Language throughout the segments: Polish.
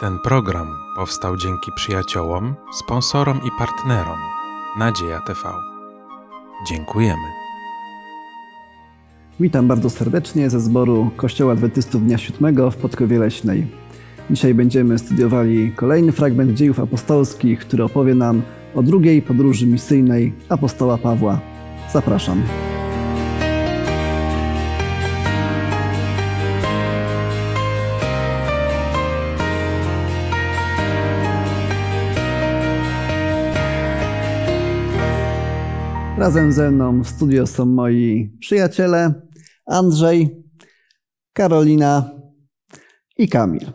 Ten program powstał dzięki przyjaciołom, sponsorom i partnerom Nadzieja TV. Dziękujemy. Witam bardzo serdecznie ze zboru Kościoła Adwentystów Dnia Siódmego w Podkowie Leśnej. Dzisiaj będziemy studiowali kolejny fragment dziejów apostolskich, który opowie nam o drugiej podróży misyjnej apostoła Pawła. Zapraszam. Razem ze mną w studio są moi przyjaciele Andrzej, Karolina i Kamil.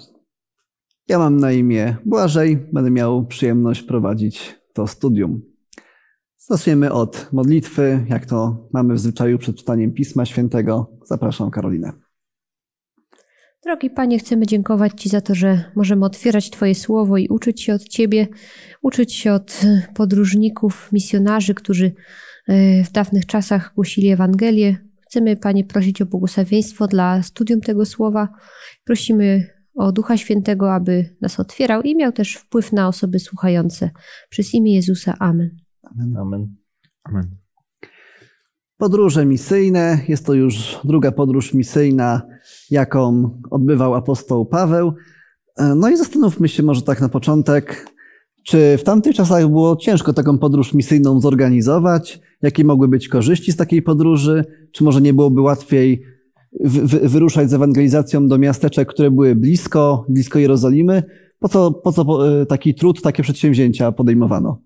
Ja mam na imię Błażej, będę miał przyjemność prowadzić to studium. Zaczniemy od modlitwy, jak to mamy w zwyczaju przed czytaniem Pisma Świętego. Zapraszam Karolinę. Drogi Panie, chcemy dziękować Ci za to, że możemy otwierać Twoje słowo i uczyć się od Ciebie, uczyć się od podróżników, misjonarzy, którzy Y, w dawnych czasach głosili Ewangelię. Chcemy, Panie, prosić o błogosławieństwo dla studium tego słowa. Prosimy o Ducha Świętego, aby nas otwierał i miał też wpływ na osoby słuchające. Przez imię Jezusa. Amen. Amen. Amen. Amen. Podróże misyjne. Jest to już druga podróż misyjna, jaką odbywał apostoł Paweł. E, no i zastanówmy się może tak na początek, czy w tamtych czasach było ciężko taką podróż misyjną zorganizować? Jakie mogły być korzyści z takiej podróży? Czy może nie byłoby łatwiej wyruszać z ewangelizacją do miasteczek, które były blisko, blisko Jerozolimy? Po co, po co e, taki trud, takie przedsięwzięcia podejmowano?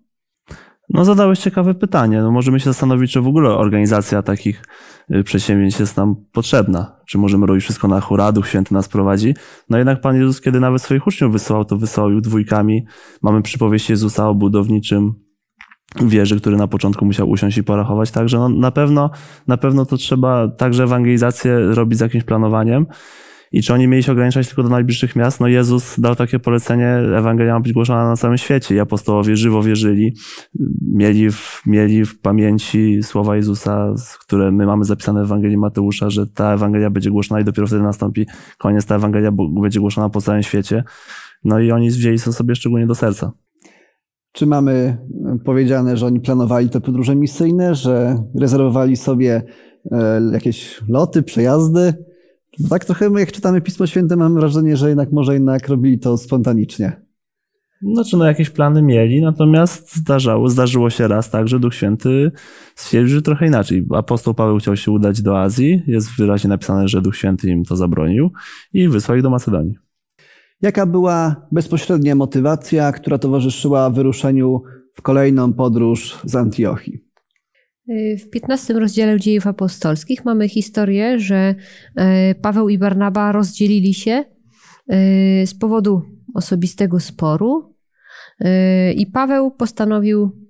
No zadałeś ciekawe pytanie. No możemy się zastanowić, czy w ogóle organizacja takich y, przedsięwzięć jest nam potrzebna. Czy możemy robić wszystko na hura, Duch Święty nas prowadzi. No jednak Pan Jezus, kiedy nawet swoich uczniów wysłał, to wysłał ich dwójkami. Mamy przypowieść Jezusa o budowniczym wieży, który na początku musiał usiąść i porachować. Także no, na pewno, na pewno to trzeba także ewangelizację robić z jakimś planowaniem i czy oni mieli się ograniczać tylko do najbliższych miast? No Jezus dał takie polecenie, Ewangelia ma być głoszona na całym świecie i apostołowie żywo wierzyli, mieli w, mieli w pamięci słowa Jezusa, które my mamy zapisane w Ewangelii Mateusza, że ta Ewangelia będzie głoszona i dopiero wtedy nastąpi koniec, ta Ewangelia będzie głoszona po całym świecie. No i oni wzięli to sobie szczególnie do serca. Czy mamy e, powiedziane, że oni planowali te podróże misyjne, że rezerwowali sobie e, jakieś loty, przejazdy? Tak, trochę my jak czytamy Pismo Święte, mam wrażenie, że jednak może jednak robili to spontanicznie. Znaczy, no jakieś plany mieli, natomiast zdarzało, zdarzyło się raz tak, że Duch Święty stwierdził że trochę inaczej. Apostoł Paweł chciał się udać do Azji, jest wyraźnie napisane, że Duch Święty im to zabronił i wysłał ich do Macedonii. Jaka była bezpośrednia motywacja, która towarzyszyła wyruszeniu w kolejną podróż z Antiochii? Y, w 15 rozdziale dziejów apostolskich mamy historię, że e, Paweł i Barnaba rozdzielili się y, z powodu osobistego sporu y, i Paweł postanowił,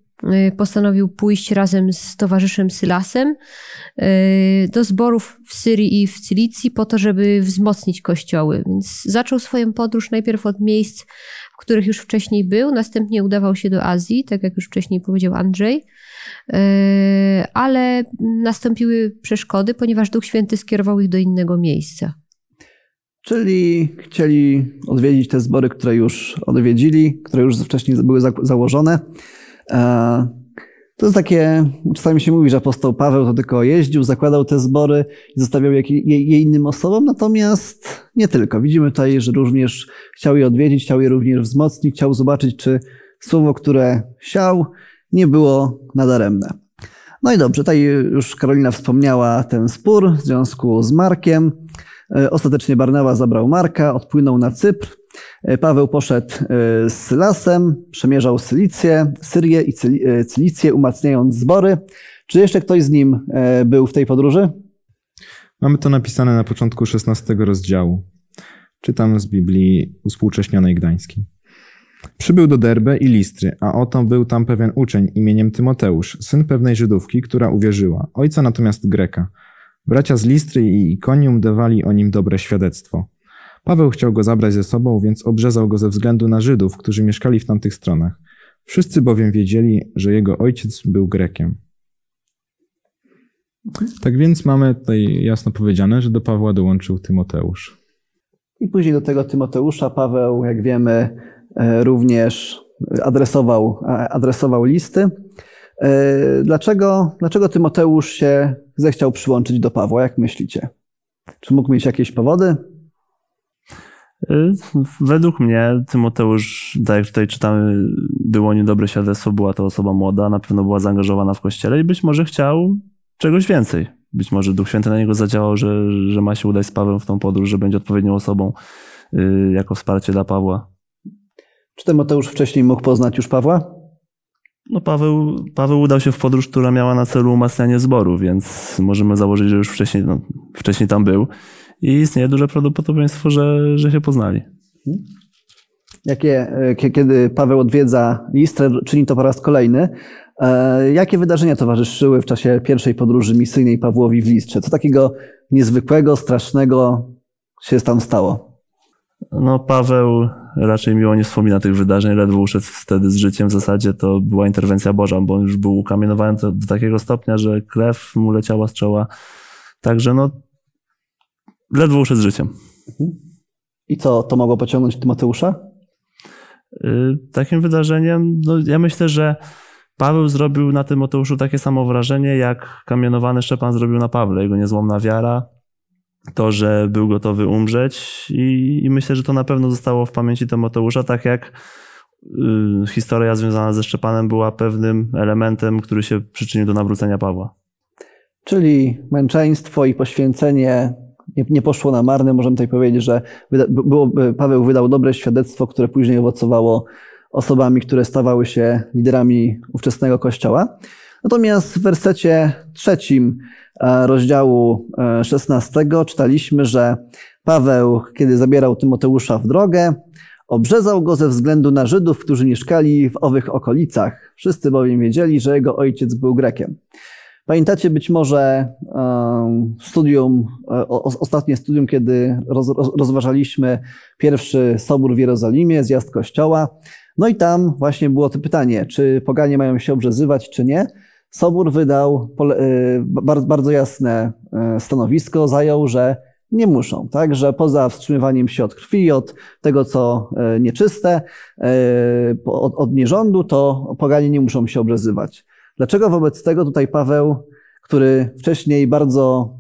postanowił pójść razem z towarzyszem Sylasem do zborów w Syrii i w Cylicji po to, żeby wzmocnić kościoły. Więc zaczął swoją podróż najpierw od miejsc, których już wcześniej był, następnie udawał się do Azji, tak jak już wcześniej powiedział Andrzej, e, ale nastąpiły przeszkody, ponieważ Duch Święty skierował ich do innego miejsca. Czyli chcieli odwiedzić te zbory, które już odwiedzili, które już wcześniej były założone. E, to jest takie, czasami się mówi, że apostoł Paweł to tylko jeździł, zakładał te zbory i zostawiał je, je, je innym osobom, natomiast nie tylko. Widzimy tutaj, że również chciał je odwiedzić, chciał je również wzmocnić, chciał zobaczyć, czy słowo, które siał, nie było nadaremne. No i dobrze, tutaj już Karolina wspomniała ten spór w związku z Markiem. E, ostatecznie Barnawa zabrał Marka, odpłynął na Cypr. E, Paweł poszedł e, z lasem, przemierzał Sylicję, Syrię i e, Cylicję, umacniając zbory. Czy jeszcze ktoś z nim był w tej podróży? Mamy to napisane na początku XVI rozdziału. Czytam z Biblii uspółcześnionej gdańskiej. Przybył do Derbe i Listry, a oto był tam pewien uczeń imieniem Tymoteusz, syn pewnej Żydówki, która uwierzyła, ojca natomiast Greka. Bracia z Listry i Ikonium dawali o nim dobre świadectwo. Paweł chciał go zabrać ze sobą, więc obrzezał go ze względu na Żydów, którzy mieszkali w tamtych stronach. Wszyscy bowiem wiedzieli, że jego ojciec był Grekiem. Tak więc mamy tutaj jasno powiedziane, że do Pawła dołączył Tymoteusz. I później do tego Tymoteusza Paweł, jak wiemy, e, również adresował, adresował listy. E, dlaczego, dlaczego Tymoteusz się zechciał przyłączyć do Pawła, jak myślicie? Czy mógł mieć jakieś powody? Y, według mnie Tymoteusz, tak jak tutaj czytamy, było niedobre świadectwo, była to osoba młoda, na pewno była zaangażowana w kościele i być może chciał czegoś więcej. Być może Duch Święty na niego zadziałał, że, że ma się udać z Pawłem w tą podróż, że będzie odpowiednią osobą y, jako wsparcie dla Pawła. Czy Tymoteusz wcześniej mógł poznać już Pawła? No Paweł, Paweł udał się w podróż, która miała na celu umacnianie zboru, więc możemy założyć, że już wcześniej, no, wcześniej tam był i istnieje duże prawdopodobieństwo, że, że się poznali. Jakie, e, kiedy Paweł odwiedza Listę, czyni to po raz kolejny, e, Jakie wydarzenia towarzyszyły w czasie pierwszej podróży misyjnej Pawłowi w Listrze? Co takiego niezwykłego, strasznego się tam stało? No, Paweł raczej miło nie wspomina tych wydarzeń, ledwo uszedł wtedy z życiem. W zasadzie to była interwencja Boża, bo on już był ukamienowany do, do takiego stopnia, że krew mu leciała z czoła. Także no, Ledwo uszedł z życiem. Mhm. I co, to mogło pociągnąć Tymoteusza? Y, takim wydarzeniem, no ja myślę, że Paweł zrobił na Tymoteuszu takie samo wrażenie, jak kamienowany Szczepan zrobił na Pawle. Jego niezłomna wiara, to, że był gotowy umrzeć i, i myślę, że to na pewno zostało w pamięci Tymoteusza, tak jak y, historia związana ze Szczepanem była pewnym elementem, który się przyczynił do nawrócenia Pawła. Czyli męczeństwo i poświęcenie nie, nie, poszło na marne. Możemy tutaj powiedzieć, że wyda, było, Paweł wydał dobre świadectwo, które później owocowało osobami, które stawały się liderami ówczesnego kościoła. Natomiast w wersecie trzecim e, rozdziału 16 e, czytaliśmy, że Paweł, kiedy zabierał Tymoteusza w drogę, obrzezał go ze względu na Żydów, którzy mieszkali w owych okolicach. Wszyscy bowiem wiedzieli, że jego ojciec był Grekiem. Pamiętacie być może studium, e, ostatnie studium, kiedy rozważaliśmy pierwszy sobór w Jerozolimie, zjazd kościoła. No i tam właśnie było to pytanie, czy poganie mają się obrzezywać, czy nie. Sobór wydał e, bardzo jasne e, stanowisko, zajął, że nie muszą, tak? Że poza wstrzymywaniem się od krwi, od tego, co nieczyste, od, od nierządu, to poganie nie muszą się obrzezywać. Dlaczego wobec tego tutaj Paweł, który wcześniej bardzo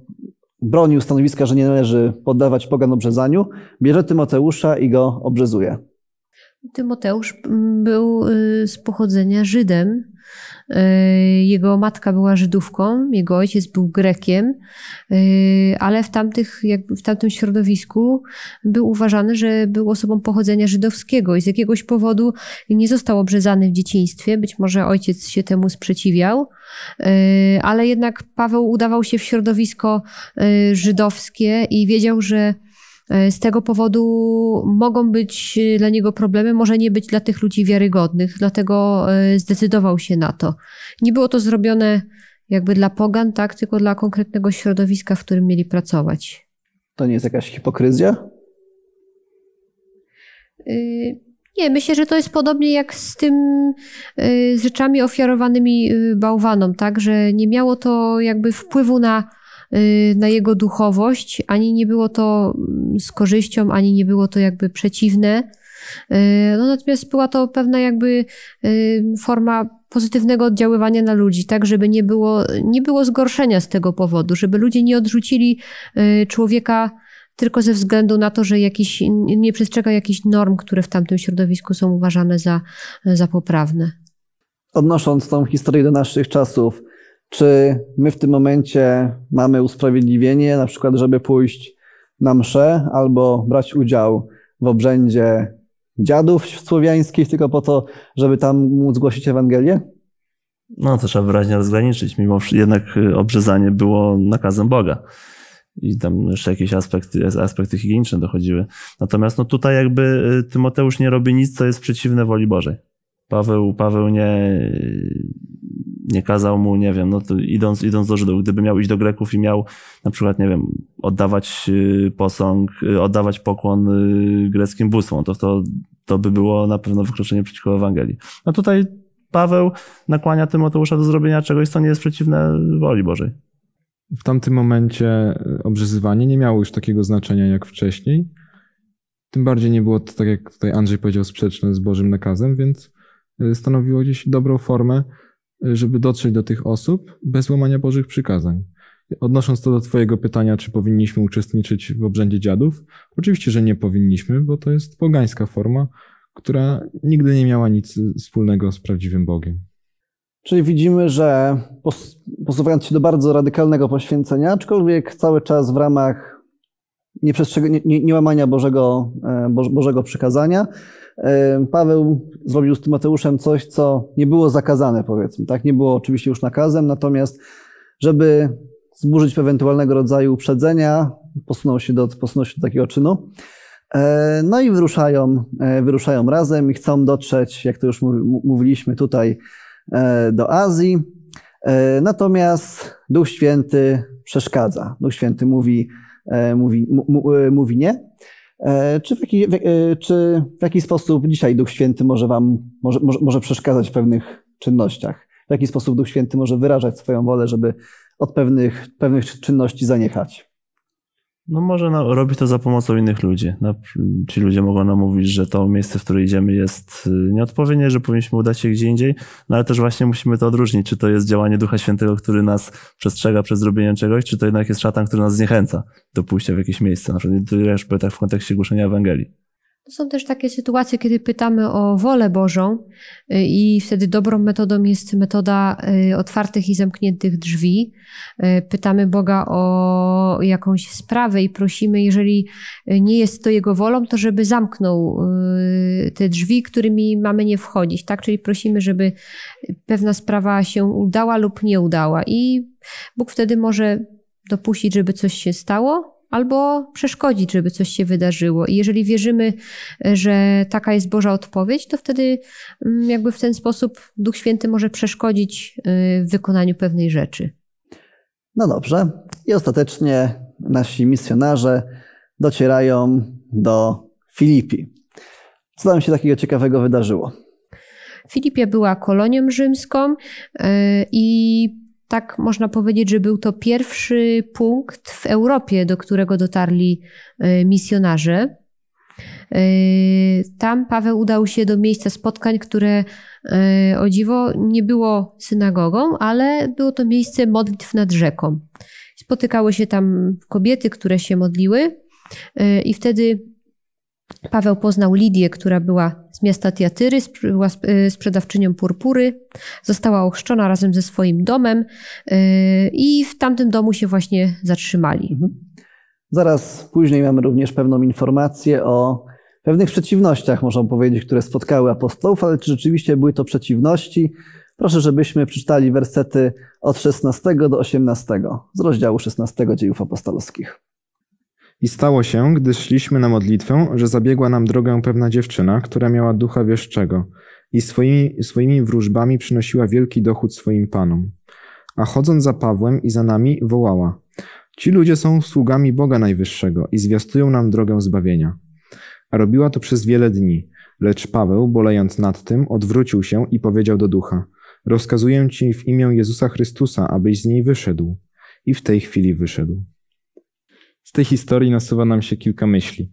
bronił stanowiska, że nie należy poddawać pogan obrzezaniu, bierze Tymoteusza i go obrzezuje? Tymoteusz był y, z pochodzenia Żydem, Y, jego matka była Żydówką, jego ojciec był Grekiem, y, ale w, tamtych, w tamtym środowisku był uważany, że był osobą pochodzenia żydowskiego i z jakiegoś powodu nie został obrzezany w dzieciństwie. Być może ojciec się temu sprzeciwiał, y, ale jednak Paweł udawał się w środowisko żydowskie i wiedział, że E, z tego powodu mogą być e, dla niego problemy, może nie być dla tych ludzi wiarygodnych, dlatego e, zdecydował się na to. Nie było to zrobione jakby dla pogan, tak, tylko dla konkretnego środowiska, w którym mieli pracować. To nie jest jakaś hipokryzja? Nie, myślę, że to jest podobnie jak z tym, z rzeczami ofiarowanymi bałwanom, tak, że nie miało to jakby wpływu na Y, na jego duchowość, ani nie było to mm, z korzyścią, ani nie było to jakby przeciwne. Y, no, natomiast była to pewna jakby y, forma pozytywnego oddziaływania na ludzi, tak, żeby nie było, nie było zgorszenia z tego powodu, żeby ludzie nie odrzucili człowieka tylko ze względu na to, że jakiś, nie przestrzega jakichś norm, które w tamtym środowisku są uważane za, za poprawne. Odnosząc tą historię do naszych czasów, czy my w tym momencie mamy usprawiedliwienie, na przykład, żeby pójść na mszę albo brać udział w obrzędzie dziadów słowiańskich tylko po to, żeby tam móc głosić Ewangelię? No to trzeba wyraźnie rozgraniczyć, mimo że jednak y, obrzezanie było nakazem Boga. I tam jeszcze jakieś aspekty, aspekty higieniczne dochodziły. Natomiast no tutaj jakby y, Tymoteusz nie robi nic, co jest przeciwne woli Bożej. Paweł, Paweł nie, nie kazał mu, nie wiem, no to idąc, idąc do Żydów, gdyby miał iść do Greków i miał na przykład, nie wiem, oddawać y, posąg, y, oddawać pokłon y, greckim bóstwom, to, to, to by było na pewno wykroczenie przeciwko Ewangelii. No tutaj Paweł nakłania Tymoteusza do zrobienia czegoś, co nie jest przeciwne woli Bożej. W tamtym momencie obrzyzywanie nie miało już takiego znaczenia jak wcześniej. Tym bardziej nie było to, tak jak tutaj Andrzej powiedział, sprzeczne z Bożym nakazem, więc stanowiło gdzieś dobrą formę żeby dotrzeć do tych osób bez łamania Bożych przykazań. Odnosząc to do Twojego pytania, czy powinniśmy uczestniczyć w obrzędzie dziadów, oczywiście, że nie powinniśmy, bo to jest pogańska forma, która nigdy nie miała nic wspólnego z prawdziwym Bogiem. Czyli widzimy, że posuwając się do bardzo radykalnego poświęcenia, aczkolwiek cały czas w ramach nieprzestrzeg- nie, nie, nie łamania Bożego, e, Bożego przykazania, Paweł zrobił z Tymoteuszem coś, co nie było zakazane, powiedzmy, tak? Nie było oczywiście już nakazem, natomiast żeby zburzyć ewentualnego rodzaju uprzedzenia, posunął się do, posunął się do takiego czynu. E, no i wyruszają, e, wyruszają razem i chcą dotrzeć, jak to już mówiliśmy tutaj, e, do Azji. Natomiast Duch Święty przeszkadza. Duch Święty mówi, mówi, mówi nie. E, czy w, jaki, w, e, czy w jaki sposób dzisiaj Duch Święty może Wam może, może, może przeszkadzać w pewnych czynnościach? W jaki sposób Duch Święty może wyrażać swoją wolę, żeby od pewnych, pewnych czynności zaniechać? No może no, robić to za pomocą innych ludzi. No, ci ludzie mogą nam mówić, że to miejsce, w które idziemy jest y, nieodpowiednie, że powinniśmy udać się gdzie indziej, no ale też właśnie musimy to odróżnić, czy to jest działanie Ducha Świętego, który nas przestrzega przed zrobieniem czegoś, czy to jednak jest szatan, który nas zniechęca do pójścia w jakieś miejsce. Na przykład, nie już tak w kontekście głoszenia Ewangelii. Są też takie sytuacje, kiedy pytamy o wolę Bożą, y, i wtedy dobrą metodą jest metoda y, otwartych i zamkniętych drzwi. Y, pytamy Boga o jakąś sprawę i prosimy, jeżeli nie jest to Jego wolą, to żeby zamknął te drzwi, którymi mamy nie wchodzić, tak? Czyli prosimy, żeby pewna sprawa się udała lub nie udała. I Bóg wtedy może dopuścić, żeby coś się stało, albo przeszkodzić, żeby coś się wydarzyło. I jeżeli wierzymy, że taka jest Boża odpowiedź, to wtedy mm, jakby w ten sposób Duch Święty może przeszkodzić y, w wykonaniu pewnej rzeczy. No dobrze. I ostatecznie nasi misjonarze docierają do Filipi. Co tam się takiego ciekawego wydarzyło? Filipia była kolonią rzymską y, i tak można powiedzieć, że był to pierwszy punkt w Europie, do którego dotarli e, misjonarze. E, tam Paweł udał się do miejsca spotkań, które e, o dziwo nie było synagogą, ale było to miejsce modlitw nad rzeką. Spotykały się tam kobiety, które się modliły, i wtedy Paweł poznał Lidię, która była z miasta Tiatyry, była y, sprzedawczynią purpury, została ochrzczona razem ze swoim domem y, i w tamtym domu się właśnie zatrzymali. Mhm. Zaraz później mamy również pewną informację o pewnych przeciwnościach, można powiedzieć, które spotkały apostołów, ale czy rzeczywiście były to przeciwności? Proszę, żebyśmy przeczytali wersety od 16 do 18 z rozdziału 16 Dziejów Apostolskich. I stało się, gdy szliśmy na modlitwę, że zabiegła nam drogę pewna dziewczyna, która miała ducha wieszczego i swoimi, swoimi wróżbami przynosiła wielki dochód swoim panom. A chodząc za Pawłem i za nami, wołała: Ci ludzie są sługami Boga Najwyższego i zwiastują nam drogę zbawienia. A robiła to przez wiele dni. Lecz Paweł, bolejąc nad tym, odwrócił się i powiedział do ducha: Rozkazuję ci w imię Jezusa Chrystusa, abyś z niej wyszedł. I w tej chwili wyszedł z tej historii nasuwa nam się kilka myśli.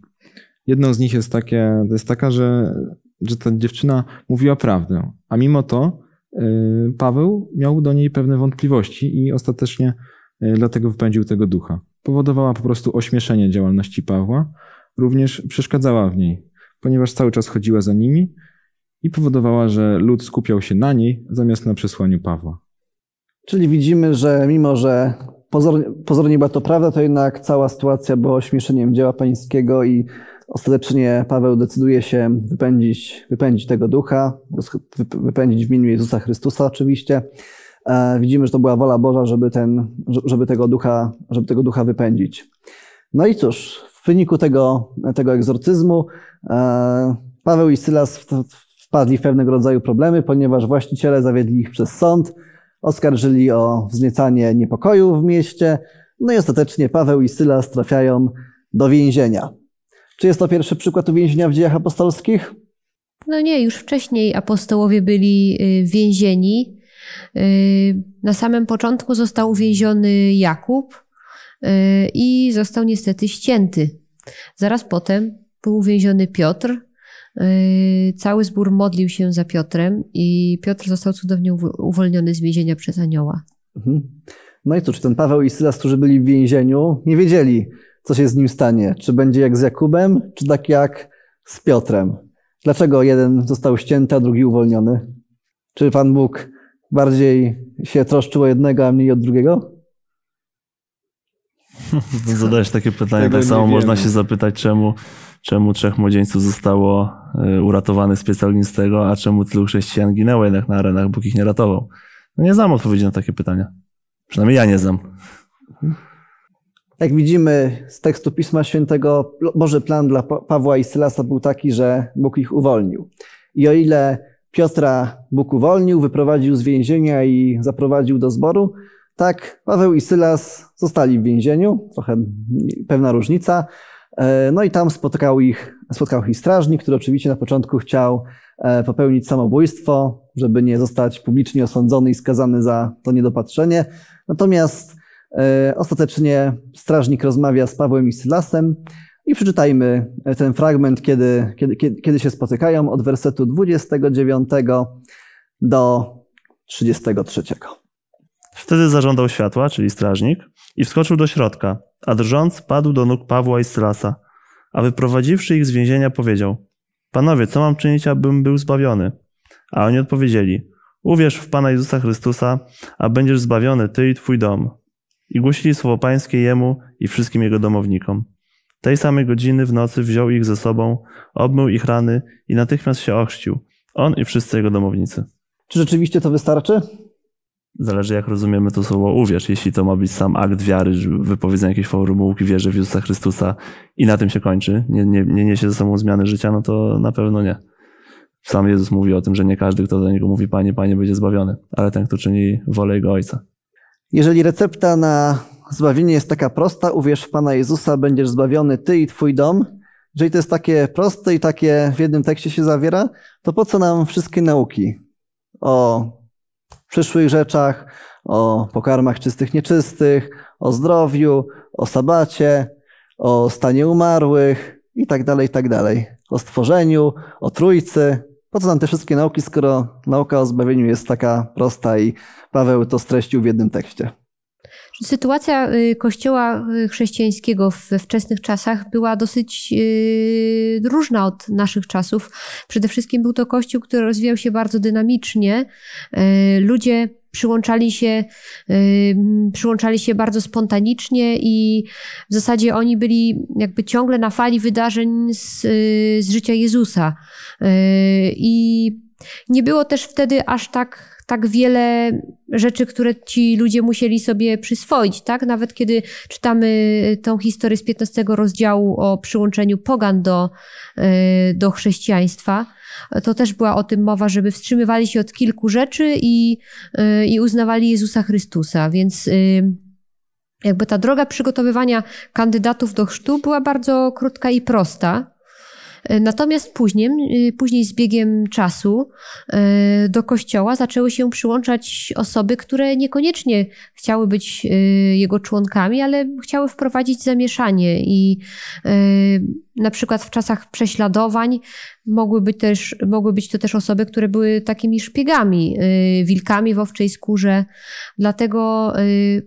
Jedną z nich jest, takie, jest taka, że, że ta dziewczyna mówiła prawdę, a mimo to y, Paweł miał do niej pewne wątpliwości i ostatecznie y, dlatego wpędził tego ducha. Powodowała po prostu ośmieszenie działalności Pawła, również przeszkadzała w niej, ponieważ cały czas chodziła za nimi i powodowała, że lud skupiał się na niej zamiast na przesłaniu Pawła. Czyli widzimy, że mimo, że pozornie, pozornie była to prawda, to jednak cała sytuacja była ośmieszeniem dzieła pańskiego i ostatecznie Paweł decyduje się wypędzić, wypędzić tego ducha, wypędzić w imieniu Jezusa Chrystusa oczywiście. E, widzimy, że to była wola Boża, żeby, ten, żeby, tego, ducha, żeby tego ducha wypędzić. No i cóż, w wyniku tego, tego egzorcyzmu e, Paweł i Sylas wpadli w pewnego rodzaju problemy, ponieważ właściciele zawiedli ich przez sąd oskarżyli o wzniecanie niepokoju w mieście, no i ostatecznie Paweł i Sylas trafiają do więzienia. Czy jest to pierwszy przykład uwięzienia w dziejach apostolskich? No nie, już wcześniej apostołowie byli y, więzieni. Y, na samym początku został uwięziony Jakub y, i został niestety ścięty. Zaraz potem był uwięziony Piotr, Y, cały zbór modlił się za Piotrem i Piotr został cudownie uwolniony z więzienia przez anioła. Mhm. No i cóż, ten Paweł i Sylas, którzy byli w więzieniu, nie wiedzieli, co się z nim stanie. Czy będzie jak z Jakubem, czy tak jak z Piotrem. Dlaczego jeden został ścięty, a drugi uwolniony? Czy Pan Bóg bardziej się troszczył o jednego, a mniej od drugiego? Zadajesz takie pytanie, tak samo można się zapytać, czemu czemu trzech młodzieńców zostało e, uratowanych specjalnie z tego, a czemu tylu chrześcijan ginęło jednak na arenach, Bóg ich nie ratował? No nie znam odpowiedzi na takie pytania. Przynajmniej ja nie znam. Jak widzimy z tekstu Pisma Świętego, Boży plan dla Pawła i Sylasa był taki, że Bóg ich uwolnił. I o ile Piotra Bóg uwolnił, wyprowadził z więzienia i zaprowadził do zboru, tak Paweł i Sylas zostali w więzieniu, trochę pewna różnica, E, no i tam spotkał ich, spotkał ich strażnik, który oczywiście na początku chciał e, popełnić samobójstwo, żeby nie zostać publicznie osądzony i skazany za to niedopatrzenie. Natomiast e, ostatecznie strażnik rozmawia z Pawłem i Sylasem i przeczytajmy ten fragment, kiedy, kiedy, kiedy się spotykają od wersetu 29 do 33. Wtedy zażądał światła, czyli strażnik, i wskoczył do środka, a drżąc padł do nóg Pawła i Sylasa, a wyprowadziwszy ich z więzienia powiedział: Panowie, co mam czynić, abym był zbawiony? A oni odpowiedzieli: Uwierz w Pana Jezusa Chrystusa, a będziesz zbawiony ty i twój dom. I głosili słowo Pańskie jemu i wszystkim jego domownikom. Tej samej godziny w nocy wziął ich ze sobą, obmył ich rany i natychmiast się ochrzcił, on i wszyscy jego domownicy. Czy rzeczywiście to wystarczy? Zależy jak rozumiemy to słowo uwierz. Jeśli to ma być sam akt wiary, wypowiedzenie jakiejś formułki, wierzę w Jezusa Chrystusa i na tym się kończy, nie, nie, nie niesie ze sobą zmiany życia, no to na pewno nie. Sam Jezus mówi o tym, że nie każdy, kto do Niego mówi Panie, Panie będzie zbawiony, ale ten, kto czyni wolę Jego Ojca. Jeżeli recepta na zbawienie jest taka prosta, uwierz w Pana Jezusa, będziesz zbawiony Ty i Twój dom, jeżeli to jest takie proste i takie w jednym tekście się zawiera, to po co nam wszystkie nauki o przyszłych rzeczach, o pokarmach czystych, nieczystych, o zdrowiu, o sabacie, o stanie umarłych i tak dalej, i tak dalej. O stworzeniu, o trójcy. Po co nam te wszystkie nauki, skoro nauka o zbawieniu jest taka prosta i Paweł to streścił w jednym tekście? Sytuacja y, kościoła y, chrześcijańskiego we wczesnych czasach była dosyć y, różna od naszych czasów. Przede wszystkim był to kościół, który rozwijał się bardzo dynamicznie. E, ludzie przyłączali się, e, przyłączali się bardzo spontanicznie i w zasadzie oni byli jakby ciągle na fali wydarzeń z, e, z życia Jezusa. I nie było też wtedy aż tak tak wiele rzeczy, które ci ludzie musieli sobie przyswoić, tak? Nawet kiedy czytamy tą historię z 15 rozdziału o przyłączeniu pogan do, y, do chrześcijaństwa, to też była o tym mowa, żeby wstrzymywali się od kilku rzeczy i, y, i uznawali Jezusa Chrystusa, więc y, jakby ta droga przygotowywania kandydatów do chrztu była bardzo krótka i prosta. E, natomiast później, y, później z biegiem czasu e, do kościoła zaczęły się przyłączać osoby, które niekoniecznie chciały być y, jego członkami, ale chciały wprowadzić zamieszanie i y, na przykład w czasach prześladowań mogły być, też, mogły być to też osoby, które były takimi szpiegami, y, wilkami w owczej skórze. Dlatego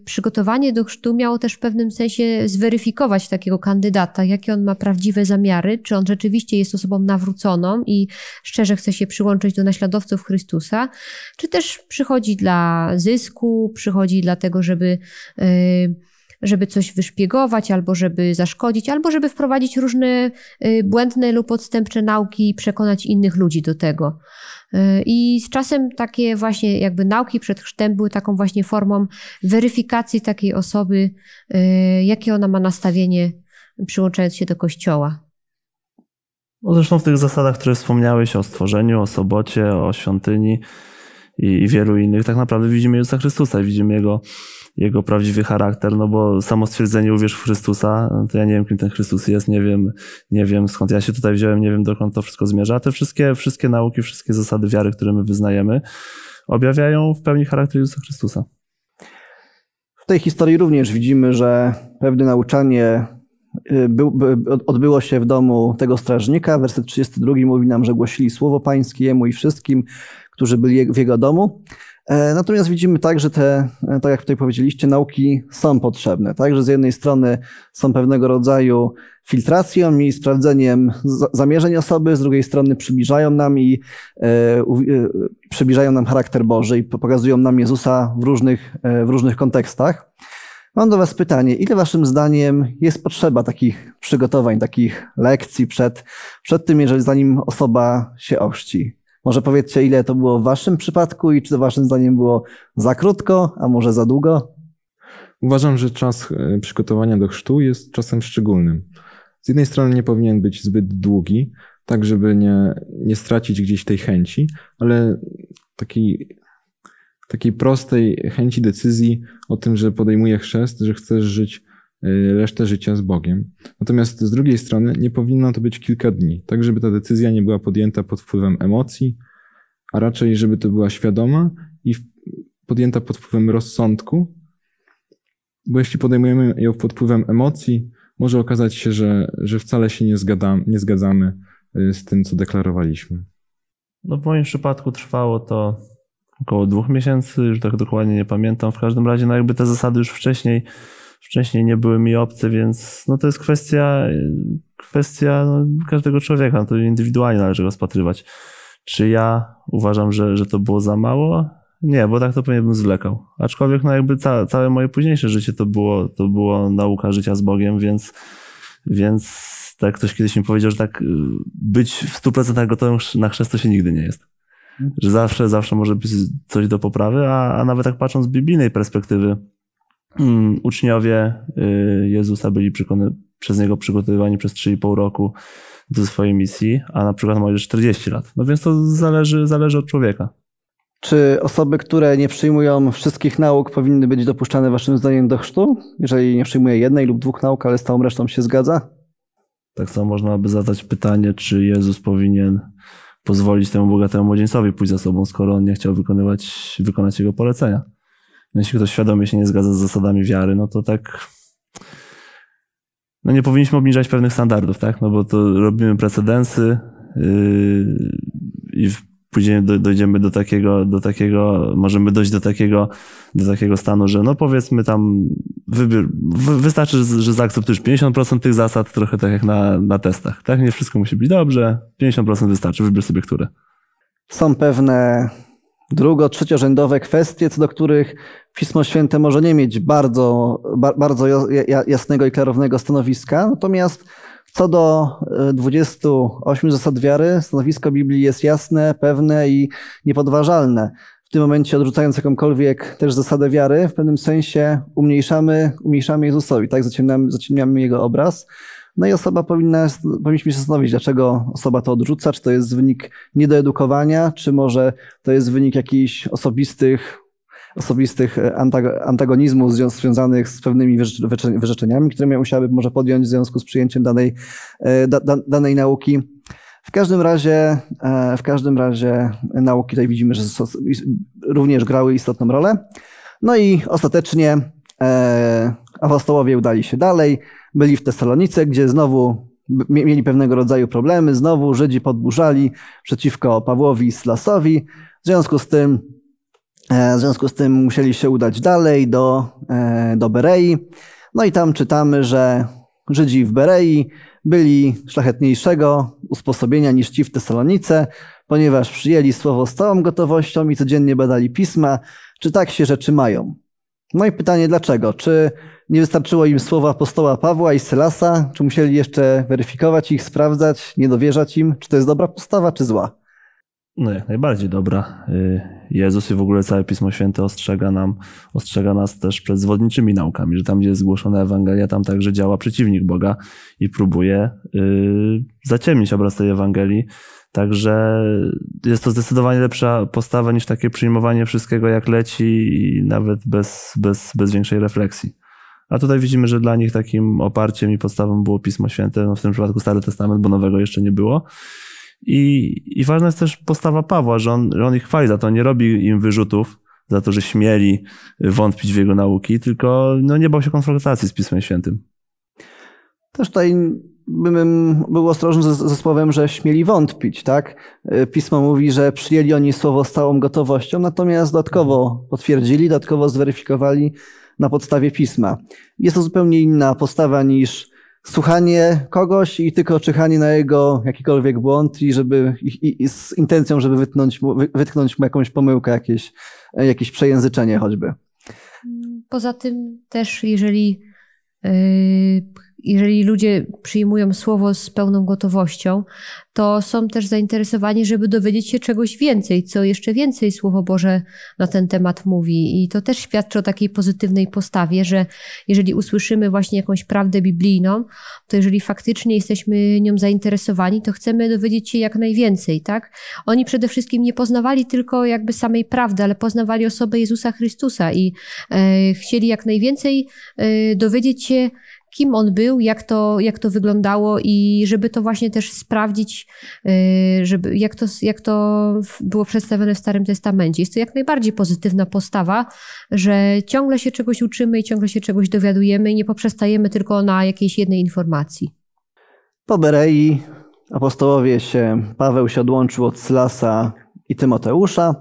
przygotowanie do chrztu miało też w pewnym sensie zweryfikować takiego kandydata, jakie on ma prawdziwe zamiary, czy on rzeczywiście jest osobą nawróconą i szczerze chce się przyłączyć do naśladowców Chrystusa, czy też przychodzi dla zysku, przychodzi dla dlatego, żeby e, żeby coś wyszpiegować, albo żeby zaszkodzić, albo żeby wprowadzić różne e, błędne lub odstępcze nauki i przekonać innych ludzi do tego. E, I z czasem takie właśnie jakby nauki przed chrztem były taką właśnie formą weryfikacji takiej osoby, jakie ona ma nastawienie przyłączając się do kościoła. No zresztą w tych zasadach, które wspomniałeś o stworzeniu, o sobocie, o świątyni, i, i wielu innych, tak naprawdę widzimy Jezusa Chrystusa, widzimy Jego, Jego prawdziwy charakter, no bo samo stwierdzenie uwierz w Chrystusa, to ja nie wiem, kim ten Chrystus jest, nie wiem, nie wiem skąd ja się tutaj wziąłem, nie wiem dokąd to wszystko zmierza, a te wszystkie, wszystkie nauki, wszystkie zasady wiary, które my wyznajemy, objawiają w pełni charakter Jezusa Chrystusa. W tej historii również widzimy, że pewne nauczanie y, odbyło się w domu tego strażnika. Werset 32 mówi nam, że głosili słowo pańskie jemu i wszystkim, którzy byli w jego domu. E, natomiast widzimy tak, że te, e, tak jak tutaj powiedzieliście, nauki są potrzebne. Także z jednej strony są pewnego rodzaju filtracją i sprawdzeniem zamierzeń osoby, z drugiej strony przybliżają nam i e, przybliżają nam charakter Boży i pokazują nam Jezusa w różnych, w różnych kontekstach. Mam do Was pytanie, ile Waszym zdaniem jest potrzeba takich przygotowań, takich lekcji przed, przed tym, jeżeli zanim osoba się ochrzci? Może powiedzcie, ile to było w waszym przypadku i czy to waszym zdaniem było za krótko, a może za długo? Uważam, że czas e, przygotowania do chrztu jest czasem szczególnym. Z jednej strony nie powinien być zbyt długi, tak żeby nie, nie stracić gdzieś tej chęci, ale takiej, takiej prostej chęci decyzji o tym, że podejmuję chrzest, że chcesz żyć Y, resztę życia z Bogiem. Natomiast z drugiej strony nie powinno to być kilka dni, tak żeby ta decyzja nie była podjęta pod wpływem emocji, a raczej żeby to była świadoma i podjęta pod wpływem rozsądku, bo jeśli podejmujemy ją pod wpływem emocji, może okazać się, że, że wcale się nie, nie zgadzamy y, z tym, co deklarowaliśmy. No w moim przypadku trwało to około dwóch miesięcy, już tak dokładnie nie pamiętam. W każdym razie, no jakby te zasady już wcześniej wcześniej nie były mi obce, więc no to jest kwestia, kwestia no, każdego człowieka, no to indywidualnie należy rozpatrywać. Czy ja uważam, że, że to było za mało? Nie, bo tak to pewnie bym zwlekał. Aczkolwiek no jakby ca, całe moje późniejsze życie to było, to było nauka życia z Bogiem, więc, więc tak ktoś kiedyś mi powiedział, że tak być w 100% gotowym na chrzest to się nigdy nie jest. Że zawsze, zawsze może być coś do poprawy, a, a nawet tak patrząc z biblijnej perspektywy, Mm, uczniowie y, Jezusa byli przez niego przygotowywani przez 3,5 roku do swojej misji, a na przykład już 40 lat. No więc to zależy, zależy od człowieka. Czy osoby, które nie przyjmują wszystkich nauk, powinny być dopuszczane waszym zdaniem do chrztu? Jeżeli nie przyjmuje jednej lub dwóch nauk, ale z całą resztą się zgadza? Tak samo można by zadać pytanie, czy Jezus powinien pozwolić temu bogatemu młodzieńcowi pójść za sobą, skoro on nie chciał wykonywać, wykonać jego polecenia jeśli ktoś świadomie się nie zgadza z zasadami wiary, no to tak no nie powinniśmy obniżać pewnych standardów, tak? No bo to robimy precedensy yy, i później dojdziemy do takiego, do takiego, możemy dojść do takiego, do takiego stanu, że no powiedzmy tam wybór, wystarczy, że zaakceptujesz 50% tych zasad, trochę tak jak na, na testach, tak? Nie wszystko musi być dobrze, 50% wystarczy, wybierz sobie które. Są pewne drugo, trzeciorzędowe kwestie, co do których Pismo Święte może nie mieć bardzo, bardzo jasnego i klarownego stanowiska. Natomiast co do 28 e, zasad wiary, stanowisko Biblii jest jasne, pewne i niepodważalne. W tym momencie odrzucając jakąkolwiek też zasadę wiary, w pewnym sensie umniejszamy, umniejszamy Jezusowi, tak? Zaciemniamy, zaciemniamy Jego obraz. No i osoba powinna, powinniśmy się zastanowić, dlaczego osoba to odrzuca, czy to jest wynik niedoedukowania, czy może to jest wynik jakichś osobistych osobistych e, antagonizmów związanych z pewnymi wyrzeczeniami, które musiałaby może podjąć w związku z przyjęciem danej, e, da, danej nauki. W każdym razie, e, w każdym razie nauki tutaj widzimy, że również grały istotną rolę. No i ostatecznie apostołowie udali się dalej byli w Tesalonice, gdzie znowu mieli pewnego rodzaju problemy, znowu Żydzi podburzali przeciwko Pawłowi i Slasowi. W związku z tym, e, w związku z tym musieli się udać dalej do, e, do Berei. No i tam czytamy, że Żydzi w Berei byli szlachetniejszego usposobienia niż ci w Tesalonice, ponieważ przyjęli słowo z całą gotowością i codziennie badali pisma, czy tak się rzeczy mają. No i pytanie dlaczego? Czy nie wystarczyło im słowa apostoła Pawła i Sylasa? Czy musieli jeszcze weryfikować ich, sprawdzać, nie dowierzać im? Czy to jest dobra postawa, czy zła? No jak najbardziej dobra. Y, Jezus i w ogóle całe Pismo Święte ostrzega nam, ostrzega nas też przed zwodniczymi naukami, że tam, gdzie jest zgłoszona Ewangelia, tam także działa przeciwnik Boga i próbuje yy, zaciemnić obraz tej Ewangelii Także jest to zdecydowanie lepsza postawa niż takie przyjmowanie wszystkiego jak leci i nawet bez, bez, bez większej refleksji. A tutaj widzimy, że dla nich takim oparciem i podstawą było Pismo Święte, no w tym przypadku Stary Testament, bo nowego jeszcze nie było. I, i ważna jest też postawa Pawła, że on, że on ich chwali za to, nie robi im wyrzutów za to, że śmieli wątpić w jego nauki, tylko no, nie bał się konfrontacji z Pismem Świętym. Też tutaj bym był ostrożny ze, słowem, że śmieli wątpić, tak? E, pismo mówi, że przyjęli oni słowo z całą gotowością, natomiast dodatkowo potwierdzili, dodatkowo zweryfikowali na podstawie pisma. Jest to zupełnie inna postawa niż słuchanie kogoś i tylko czyhanie na jego jakikolwiek błąd i żeby i, i z intencją, żeby wytknąć mu, wytknąć mu jakąś pomyłkę, jakieś, jakieś przejęzyczenie choćby. Poza tym też, jeżeli yy jeżeli ludzie przyjmują słowo z pełną gotowością, to są też zainteresowani, żeby dowiedzieć się czegoś więcej, co jeszcze więcej Słowo Boże na ten temat mówi. I to też świadczy o takiej pozytywnej postawie, że jeżeli usłyszymy właśnie jakąś prawdę biblijną, to jeżeli faktycznie jesteśmy nią zainteresowani, to chcemy dowiedzieć się jak najwięcej, tak? Oni przede wszystkim nie poznawali tylko jakby samej prawdy, ale poznawali osobę Jezusa Chrystusa i e, chcieli jak najwięcej e, dowiedzieć się, kim on był, jak to, jak to wyglądało i żeby to właśnie też sprawdzić, y, żeby, jak, to, jak to było przedstawione w Starym Testamencie. Jest to jak najbardziej pozytywna postawa, że ciągle się czegoś uczymy i ciągle się czegoś dowiadujemy i nie poprzestajemy tylko na jakiejś jednej informacji. Po Berei apostołowie się, Paweł się odłączył od Slasa i Tymoteusza,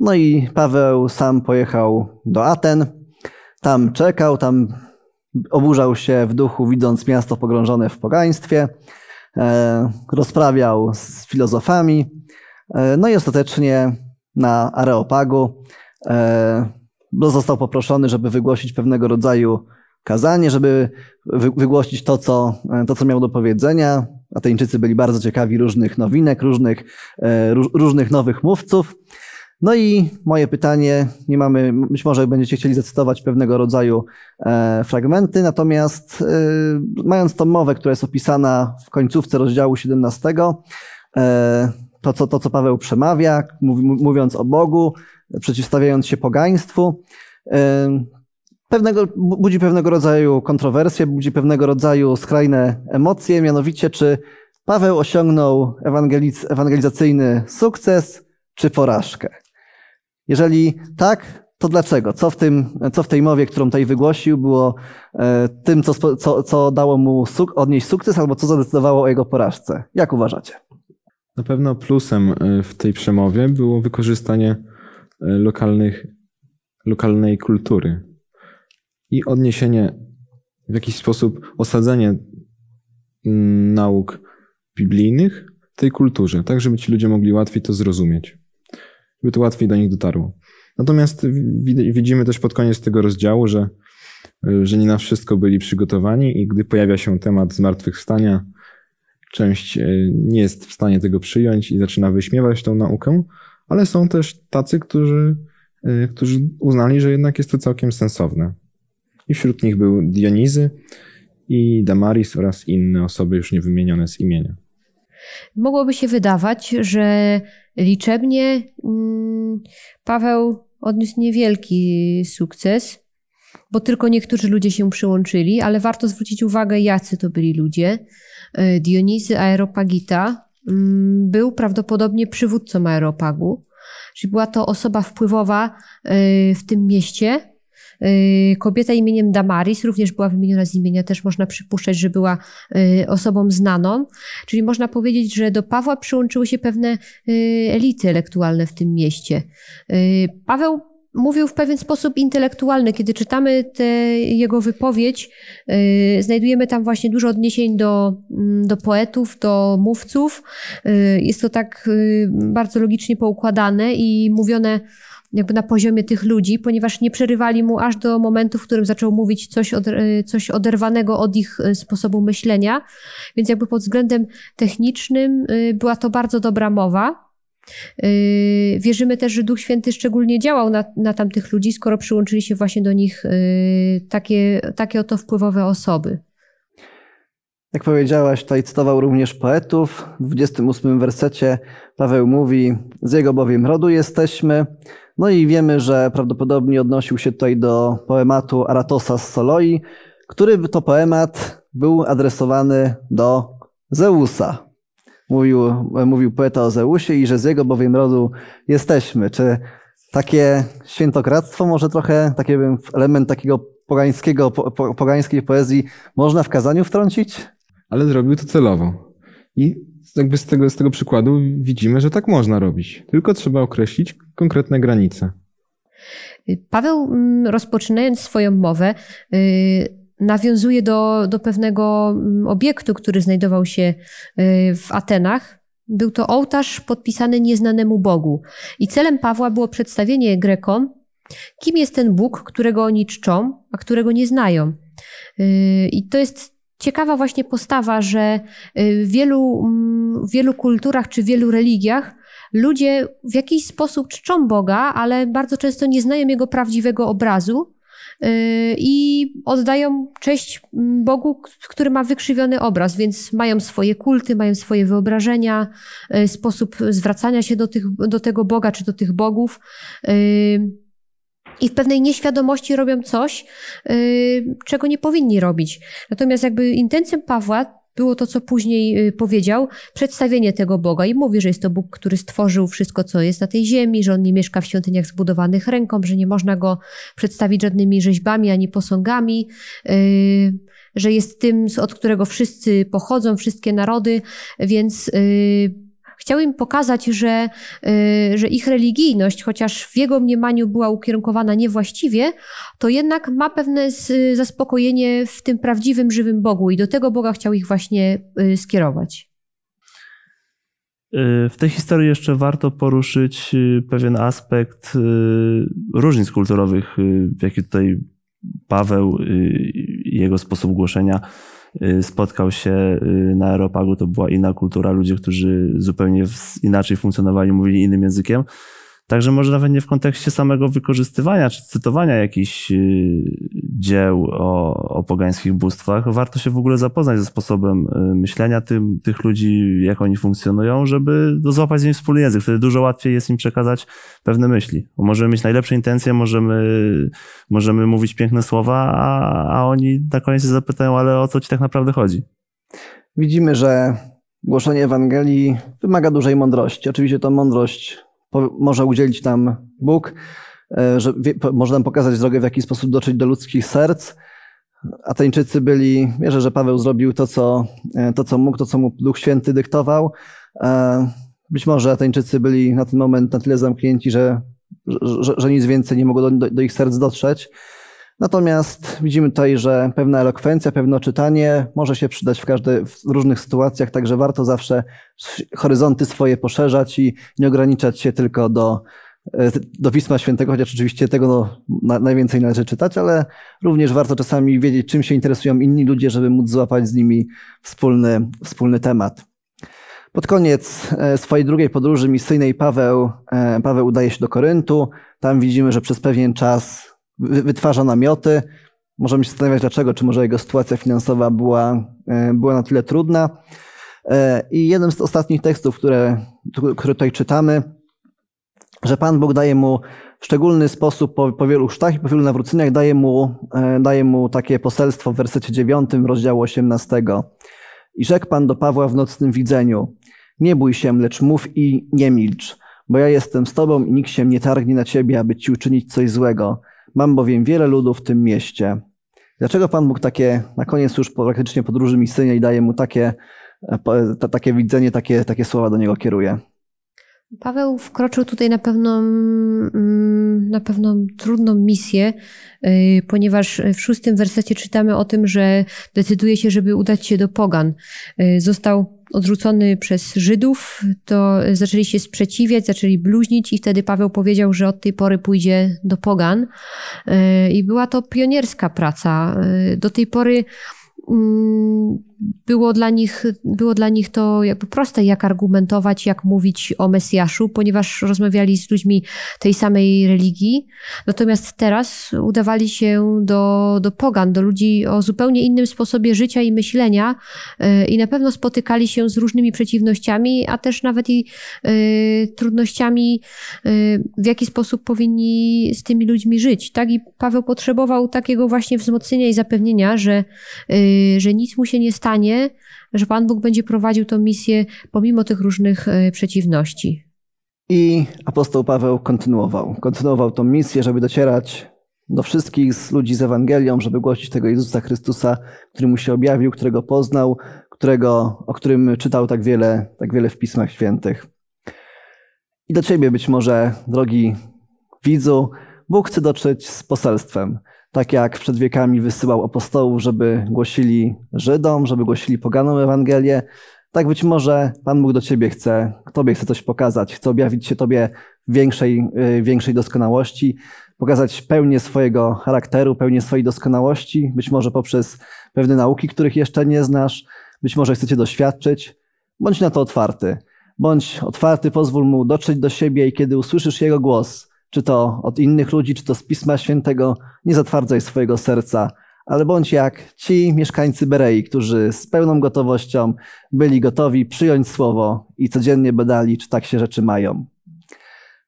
no i Paweł sam pojechał do Aten, tam czekał, tam Oburzał się w duchu, widząc miasto pogrążone w pogaństwie, e, rozprawiał z filozofami, e, no i ostatecznie na Areopagu e, został poproszony, żeby wygłosić pewnego rodzaju kazanie, żeby wygłosić to co, to, co miał do powiedzenia. Ateńczycy byli bardzo ciekawi różnych nowinek, różnych, różnych nowych mówców. No i moje pytanie, nie mamy, być może będziecie chcieli zacytować pewnego rodzaju e, fragmenty, natomiast e, mając tą mowę, która jest opisana w końcówce rozdziału 17, e, to, co, to co Paweł przemawia, mówiąc o Bogu, przeciwstawiając się pogaństwu, e, pewnego, budzi pewnego rodzaju kontrowersje, budzi pewnego rodzaju skrajne emocje, mianowicie czy Paweł osiągnął ewangeliz, ewangelizacyjny sukces, czy porażkę. Jeżeli tak, to dlaczego? Co w, tym, co w tej mowie, którą tutaj wygłosił, było e, tym, co, co, co dało mu suk odnieść sukces, albo co zadecydowało o jego porażce? Jak uważacie? Na pewno plusem e, w tej przemowie było wykorzystanie e, lokalnych, lokalnej kultury i odniesienie w jakiś sposób, osadzenie mm, nauk biblijnych w tej kulturze, tak żeby ci ludzie mogli łatwiej to zrozumieć żeby to łatwiej do nich dotarło. Natomiast widzimy też pod koniec tego rozdziału, że, że nie na wszystko byli przygotowani i gdy pojawia się temat zmartwychwstania, część e, nie jest w stanie tego przyjąć i zaczyna wyśmiewać tą naukę, ale są też tacy, którzy, e, którzy uznali, że jednak jest to całkiem sensowne. I wśród nich był Dionizy i Damaris oraz inne osoby już nie wymienione z imienia. Mogłoby się wydawać, że Liczebnie mm, Paweł odniósł niewielki sukces, bo tylko niektórzy ludzie się przyłączyli, ale warto zwrócić uwagę, jacy to byli ludzie. E, Dionizy Aeropagita mm, był prawdopodobnie przywódcą Aeropagu, czyli była to osoba wpływowa e, w tym mieście, Y, kobieta imieniem Damaris również była wymieniona z imienia, też można przypuszczać, że była y, osobą znaną. Czyli można powiedzieć, że do Pawła przyłączyły się pewne y, elity intelektualne w tym mieście. Paweł mówił w pewien sposób intelektualny. Kiedy czytamy tę jego wypowiedź, znajdujemy tam właśnie dużo odniesień do, mm, do poetów, do mówców. jest to tak bardzo logicznie poukładane i mówione jakby na poziomie tych ludzi, ponieważ nie przerywali mu aż do momentu, w którym zaczął mówić coś, od, e, coś oderwanego od ich e, sposobu myślenia. Więc jakby pod względem technicznym e, była to bardzo dobra mowa. Wierzymy też, że Duch Święty szczególnie działał na, na tamtych ludzi, skoro przyłączyli się właśnie do nich takie, takie oto wpływowe osoby. Jak powiedziałaś, tutaj cytował również poetów. W 28 wersecie Paweł mówi: Z jego bowiem rodu jesteśmy, no i wiemy, że prawdopodobnie odnosił się tutaj do poematu Aratosa z Soloi, który to poemat był adresowany do Zeusa. Mówił, mówił poeta o Zeusie i że z jego bowiem rodu jesteśmy. Czy takie świętokradztwo może trochę, taki element takiego pogańskiego, po, pogańskiej poezji można w kazaniu wtrącić? Ale zrobił to celowo. I jakby z tego, z tego przykładu widzimy, że tak można robić. Tylko trzeba określić konkretne granice. Paweł, mm, rozpoczynając swoją mowę, y, nawiązuje do, do pewnego mm, obiektu, który znajdował się y, w Atenach. Był to ołtarz podpisany nieznanemu Bogu. I celem Pawła było przedstawienie Grekom, kim jest ten Bóg, którego oni czczą, a którego nie znają. Y, I to jest ciekawa właśnie postawa, że w y, wielu, w mm, wielu kulturach czy w wielu religiach ludzie w jakiś sposób czczą Boga, ale bardzo często nie znają jego prawdziwego obrazu y, i oddają cześć mm, Bogu, który ma wykrzywiony obraz, więc mają swoje kulty, mają swoje wyobrażenia, y, sposób zwracania się do, tych, do tego Boga czy do tych bogów i w pewnej nieświadomości robią coś, yy, czego nie powinni robić. Natomiast jakby intencją Pawła było to, co później y, powiedział, przedstawienie tego Boga. I mówi, że jest to Bóg, który stworzył wszystko, co jest na tej ziemi, że on nie mieszka w świątyniach zbudowanych ręką, że nie można go przedstawić żadnymi rzeźbami ani posągami, yy, że jest tym, od którego wszyscy pochodzą, wszystkie narody, więc. Yy, Chciał im pokazać, że, y, że ich religijność, chociaż w jego mniemaniu była ukierunkowana niewłaściwie, to jednak ma pewne zaspokojenie w tym prawdziwym, żywym Bogu i do tego Boga chciał ich właśnie y, skierować. Y, w tej historii jeszcze warto poruszyć pewien aspekt różnic kulturowych, jaki tutaj Paweł i jego sposób głoszenia Y, spotkał się y, na Aeropagu, to była inna kultura, ludzie, którzy zupełnie inaczej funkcjonowali, mówili innym językiem. Także może nawet nie w kontekście samego wykorzystywania czy cytowania jakichś y, dzieł o, o pogańskich bóstwach, warto się w ogóle zapoznać ze sposobem y, myślenia tym, tych ludzi, jak oni funkcjonują, żeby no, złapać z nimi wspólny język. Wtedy dużo łatwiej jest im przekazać pewne myśli. Bo możemy mieć najlepsze intencje, możemy, możemy mówić piękne słowa, a, a oni na koniec się zapytają, ale o co ci tak naprawdę chodzi? Widzimy, że głoszenie Ewangelii wymaga dużej mądrości. Oczywiście to mądrość może udzielić nam Bóg, E, że można nam pokazać drogę, w jaki sposób dotrzeć do ludzkich serc. Ateńczycy byli, wierzę, że Paweł zrobił to, co, e, to, co mógł, to, co mu Duch Święty dyktował. E, być może Ateńczycy byli na ten moment na tyle zamknięci, że, że, że nic więcej nie mogło do, do ich serc dotrzeć. Natomiast widzimy tutaj, że pewna elokwencja, pewne czytanie może się przydać w, każdej w różnych sytuacjach, także warto zawsze horyzonty swoje poszerzać i nie ograniczać się tylko do E, do Pisma Świętego, chociaż oczywiście tego no, na, najwięcej należy czytać, ale również warto czasami wiedzieć, czym się interesują inni ludzie, żeby móc złapać z nimi wspólny, wspólny temat. Pod koniec e, swojej drugiej podróży misyjnej Paweł, e, Paweł udaje się do Koryntu. Tam widzimy, że przez pewien czas wytwarza namioty. Możemy się zastanawiać, dlaczego, czy może jego sytuacja finansowa była, była na tyle trudna. I jeden z ostatnich tekstów, które, które tutaj czytamy, że Pan Bóg daje mu w szczególny sposób po, po wielu sztach i po wielu nawróceniach daje mu, e, daje mu takie poselstwo w wersecie 9 rozdziału 18. I rzekł Pan do Pawła w nocnym widzeniu, nie bój się, lecz mów i nie milcz, bo ja jestem z tobą i nikt się nie targnie na ciebie, aby ci uczynić coś złego. Mam bowiem wiele ludu w tym mieście. Dlaczego Pan Bóg takie, na koniec już praktycznie podróży misyjnej daje mu takie, e, takie widzenie, takie, takie słowa do niego kieruje? Paweł wkroczył tutaj na pewną, mm, na pewną trudną misję, y, ponieważ w szóstym wersecie czytamy o tym, że decyduje się, żeby udać się do Pogan. Y, został odrzucony przez Żydów, to zaczęli się sprzeciwiać, zaczęli bluźnić i wtedy Paweł powiedział, że od tej pory pójdzie do Pogan. Y, I była to pionierska praca. Do tej pory mm, było dla nich, było dla nich to jakby proste, jak argumentować, jak mówić o Mesjaszu, ponieważ rozmawiali z ludźmi tej samej religii. Natomiast teraz udawali się do, do pogan, do ludzi o zupełnie innym sposobie życia i myślenia y, i na pewno spotykali się z różnymi przeciwnościami, a też nawet i y, trudnościami, y, w jaki sposób powinni z tymi ludźmi żyć. Tak i Paweł potrzebował takiego właśnie wzmocnienia i zapewnienia, że, y, że nic mu się nie stało stanie, że Pan Bóg będzie prowadził tę misję pomimo tych różnych e, przeciwności. I apostoł Paweł kontynuował. Kontynuował tę misję, żeby docierać do wszystkich z ludzi z Ewangelią, żeby głosić tego Jezusa Chrystusa, który mu się objawił, którego poznał, którego, o którym czytał tak wiele, tak wiele w Pismach Świętych. I do Ciebie być może, drogi widzu, Bóg chce dotrzeć z poselstwem tak jak przed wiekami wysyłał apostołów, żeby głosili Żydom, żeby głosili poganom Ewangelię, tak być może Pan Bóg do Ciebie chce, Tobie chce coś pokazać, chce objawić się Tobie większej, y, większej doskonałości, pokazać pełnię swojego charakteru, pełnię swojej doskonałości, być może poprzez pewne nauki, których jeszcze nie znasz, być może chcecie doświadczyć. Bądź na to otwarty. Bądź otwarty, pozwól mu dotrzeć do siebie i kiedy usłyszysz jego głos, czy to od innych ludzi, czy to z Pisma Świętego, nie zatwardzaj swojego serca, ale bądź jak ci mieszkańcy Berei, którzy z pełną gotowością byli gotowi przyjąć słowo i codziennie badali, czy tak się rzeczy mają.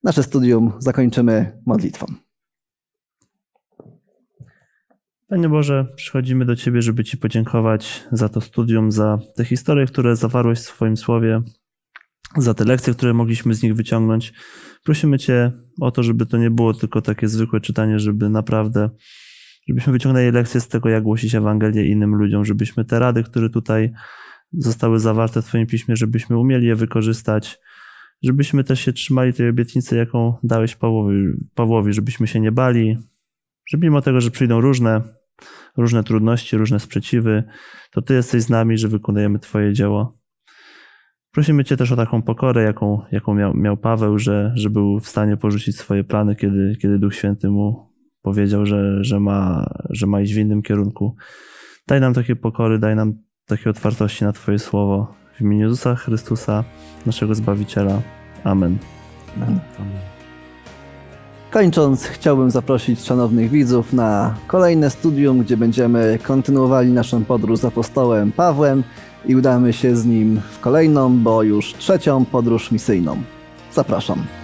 Nasze studium zakończymy modlitwą. Panie Boże, przychodzimy do Ciebie, żeby Ci podziękować za to studium, za te historie, które zawarłeś w swoim słowie, za te lekcje, które mogliśmy z nich wyciągnąć. Prosimy Cię o to, żeby to nie było tylko takie zwykłe czytanie, żeby naprawdę, żebyśmy wyciągnęli lekcje z tego, jak głosić Ewangelię innym ludziom, żebyśmy te rady, które tutaj zostały zawarte w Twoim piśmie, żebyśmy umieli je wykorzystać, żebyśmy też się trzymali tej obietnicy, jaką dałeś Pawłowi, Pawłowi żebyśmy się nie bali, że mimo tego, że przyjdą różne, różne trudności, różne sprzeciwy, to Ty jesteś z nami, że wykonujemy Twoje dzieło. Prosimy Cię też o taką pokorę, jaką, jaką miał, miał Paweł, że, że był w stanie porzucić swoje plany, kiedy, kiedy Duch Święty mu powiedział, że, że, ma, że ma iść w innym kierunku. Daj nam takie pokory, daj nam takie otwartości na Twoje słowo. W imieniu Jezusa Chrystusa, naszego Zbawiciela. Amen. Amen. Kończąc, chciałbym zaprosić szanownych widzów na kolejne studium, gdzie będziemy kontynuowali naszą podróż z apostołem Pawłem i udamy się z nim w kolejną, bo już trzecią podróż misyjną. Zapraszam.